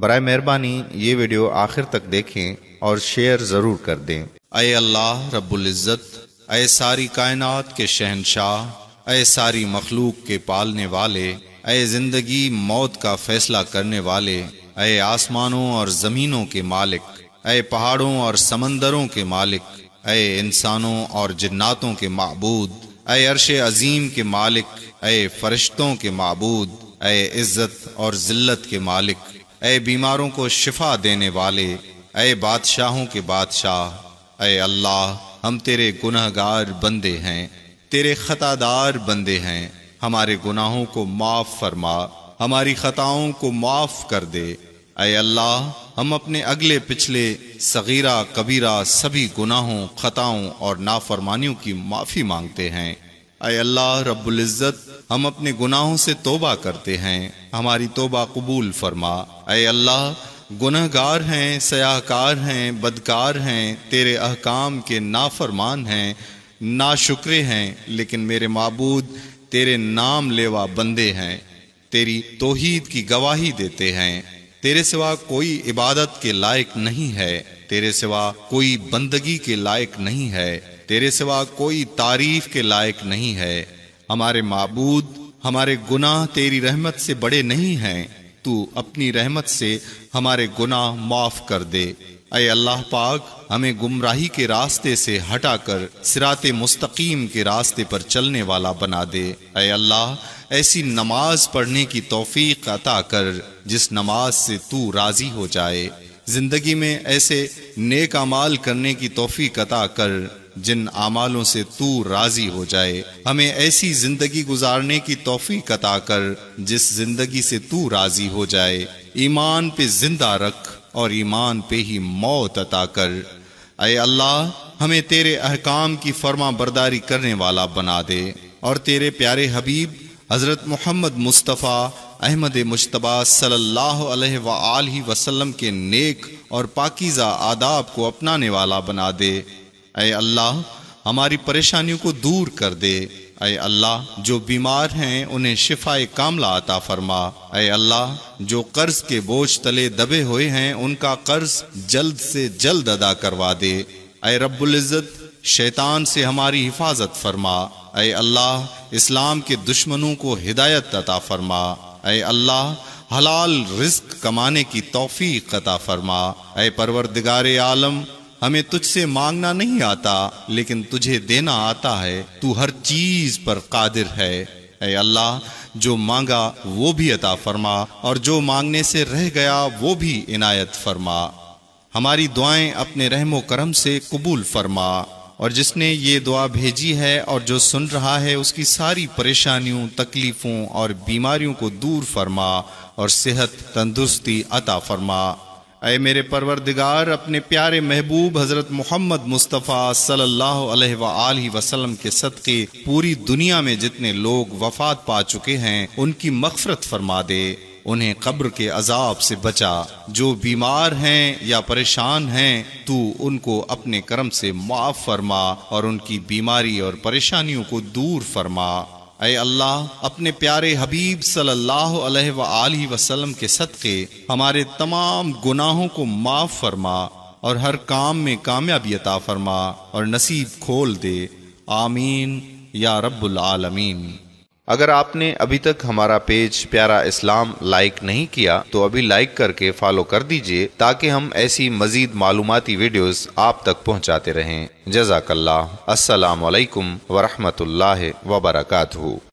برائے مہربانی یہ ویڈیو آخر تک دیکھیں اور شیئر ضرور کر دیں اے اللہ رب العزت اے ساری کائنات کے شہنشاہ اے ساری مخلوق کے پالنے والے اے زندگی موت کا فیصلہ کرنے والے اے آسمانوں اور زمینوں کے مالک اے پہاڑوں اور سمندروں کے مالک اے انسانوں اور جناتوں کے معبود اے عرش عظیم کے مالک اے فرشتوں کے معبود اے عزت اور ذلت کے مالک اے بیماروں کو شفا دینے والے اے بادشاہوں کے بادشاہ اے اللہ ہم تیرے گناہ گار بندے ہیں تیرے خطا دار بندے ہیں ہمارے گناہوں کو معاف فرما ہماری خطاؤں کو معاف کر دے اے اللہ ہم اپنے اگلے پچھلے صغیرہ کبیرہ سبھی گناہوں خطاؤں اور نافرمانیوں کی معافی مانگتے ہیں اے اللہ رب العزت ہم اپنے گناہوں سے توبہ کرتے ہیں ہماری توبہ قبول فرما اے اللہ گناہ گار ہیں سیاہ کار ہیں بدکار ہیں تیرے احکام کے نافرمان ہیں نا شکرے ہیں لیکن میرے معبود تیرے نام لیوا بندے ہیں تیری توحید کی گواہی دیتے ہیں تیرے سوا کوئی عبادت کے لائق نہیں ہے تیرے سوا کوئی بندگی کے لائق نہیں ہے تیرے سوا کوئی تعریف کے لائق نہیں ہے ہمارے معبود ہمارے گناہ تیری رحمت سے بڑے نہیں ہیں تو اپنی رحمت سے ہمارے گناہ معاف کر دے اے اللہ پاک ہمیں گمراہی کے راستے سے ہٹا کر سرات مستقیم کے راستے پر چلنے والا بنا دے اے اللہ ایسی نماز پڑھنے کی توفیق عطا کر جس نماز سے تو راضی ہو جائے زندگی میں ایسے نیک نیکامال کرنے کی توفیق عطا کر جن اعمالوں سے تو راضی ہو جائے ہمیں ایسی زندگی گزارنے کی توفیق عطا کر جس زندگی سے تو راضی ہو جائے ایمان پہ زندہ رکھ اور ایمان پہ ہی موت عطا کر اے اللہ ہمیں تیرے احکام کی فرما برداری کرنے والا بنا دے اور تیرے پیارے حبیب حضرت محمد مصطفیٰ احمد مشتبہ صلی اللہ علیہ و وسلم کے نیک اور پاکیزہ آداب کو اپنانے والا بنا دے اے اللہ ہماری پریشانیوں کو دور کر دے اے اللہ جو بیمار ہیں انہیں شفا کاملا عطا فرما اے اللہ جو قرض کے بوجھ تلے دبے ہوئے ہیں ان کا قرض جلد سے جلد ادا کروا دے اے رب العزت شیطان سے ہماری حفاظت فرما اے اللہ اسلام کے دشمنوں کو ہدایت عطا فرما اے اللہ حلال رزق کمانے کی توفیق عطا فرما اے پروردگار عالم ہمیں تجھ سے مانگنا نہیں آتا لیکن تجھے دینا آتا ہے تو ہر چیز پر قادر ہے اے اللہ جو مانگا وہ بھی عطا فرما اور جو مانگنے سے رہ گیا وہ بھی عنایت فرما ہماری دعائیں اپنے رحم و کرم سے قبول فرما اور جس نے یہ دعا بھیجی ہے اور جو سن رہا ہے اس کی ساری پریشانیوں تکلیفوں اور بیماریوں کو دور فرما اور صحت تندرستی عطا فرما اے میرے پروردگار اپنے پیارے محبوب حضرت محمد مصطفیٰ صلی اللہ علیہ و وسلم کے صدقے پوری دنیا میں جتنے لوگ وفات پا چکے ہیں ان کی مغفرت فرما دے انہیں قبر کے عذاب سے بچا جو بیمار ہیں یا پریشان ہیں تو ان کو اپنے کرم سے معاف فرما اور ان کی بیماری اور پریشانیوں کو دور فرما اے اللہ اپنے پیارے حبیب صلی اللہ علیہ و وسلم کے صدقے ہمارے تمام گناہوں کو معاف فرما اور ہر کام میں کامیابی عطا فرما اور نصیب کھول دے آمین یا رب العالمین اگر آپ نے ابھی تک ہمارا پیج پیارا اسلام لائک نہیں کیا تو ابھی لائک کر کے فالو کر دیجئے تاکہ ہم ایسی مزید معلوماتی ویڈیوز آپ تک پہنچاتے رہیں جزاک اللہ السلام علیکم ورحمۃ اللہ وبرکاتہ